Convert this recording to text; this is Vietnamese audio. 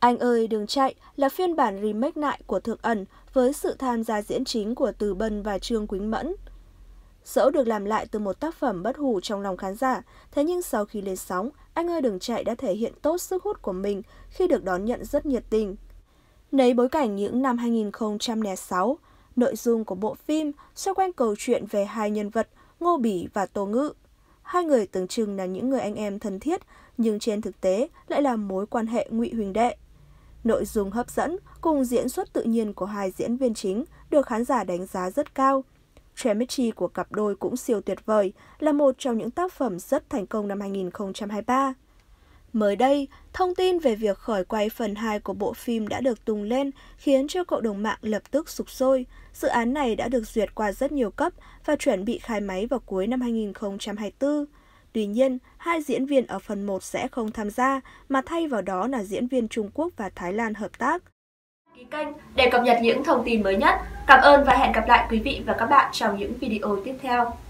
Anh ơi đường chạy là phiên bản remake lại của Thượng Ẩn với sự tham gia diễn chính của Từ Bân và Trương Quýnh Mẫn. Dẫu được làm lại từ một tác phẩm bất hủ trong lòng khán giả, thế nhưng sau khi lên sóng, Anh ơi đường chạy đã thể hiện tốt sức hút của mình khi được đón nhận rất nhiệt tình. Nấy bối cảnh những năm 2006, nội dung của bộ phim xoay quanh câu chuyện về hai nhân vật Ngô Bỉ và Tô Ngự. Hai người tưởng chừng là những người anh em thân thiết, nhưng trên thực tế lại là mối quan hệ ngụy huỳnh đệ. Nội dung hấp dẫn cùng diễn xuất tự nhiên của hai diễn viên chính được khán giả đánh giá rất cao. Chemistry của cặp đôi cũng siêu tuyệt vời, là một trong những tác phẩm rất thành công năm 2023. Mới đây, thông tin về việc khởi quay phần 2 của bộ phim đã được tung lên khiến cho cộng đồng mạng lập tức sục sôi. Dự án này đã được duyệt qua rất nhiều cấp và chuẩn bị khai máy vào cuối năm 2024. Tuy nhiên, hai diễn viên ở phần 1 sẽ không tham gia, mà thay vào đó là diễn viên Trung Quốc và Thái Lan hợp tác. Ký kênh để cập nhật những thông tin mới nhất. Cảm ơn và hẹn gặp lại quý vị và các bạn trong những video tiếp theo.